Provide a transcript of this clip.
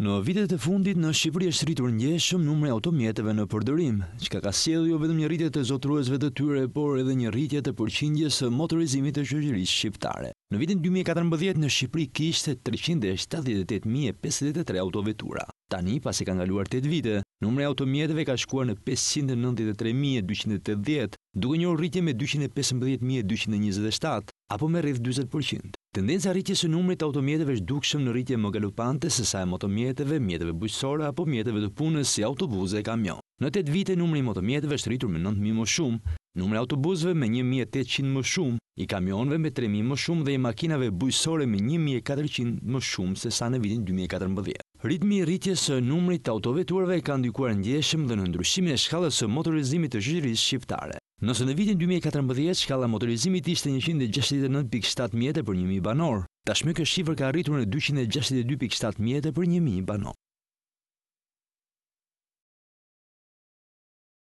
Në vitet e fundit në Shqipëri është rritur ndjeshëm numri i automjeteve në përdorim, që ka sjellë jo vetëm një rritje të zotruesve të tyre, por edhe një rritje të përqindjes së motorizimit të shoqërisë shqiptare. Në vitin 2014 në Shqipëri kishte 378053 autovetura. Tani pasi ka ngaluar 8 vite, numri i automjeteve ka shkuar në 593280, duke një rritje me 215227 apo me rreth 40%. Tendenca rritjes së numrit të automjeteve është dukshëm në rritje më galopante se sa e motomjeteve, mjeteve bujqësore apo mjeteve të punës si autobuze e kamion. Në 8 vite numri i motomjeteve është rritur me 9000 më shumë, numri i me 1800 më shumë, i kamionëve me 3000 më shumë dhe i makinave bujqësore me 1400 më shumë se sa në vitin 2014. Ritmi i rritjes së numrit të autoveturave ka ndikuar ndjeshëm dhe në ndryshimin e shkallës së motorizimit të zhvillimit shqiptare. Nëse në vitin 2014 shkalla motorizimit ishte 169.7 mjetë për 1.000 banor, tashmë kështë shifër ka rritur në 262.7 mjetë për 1.000 banor.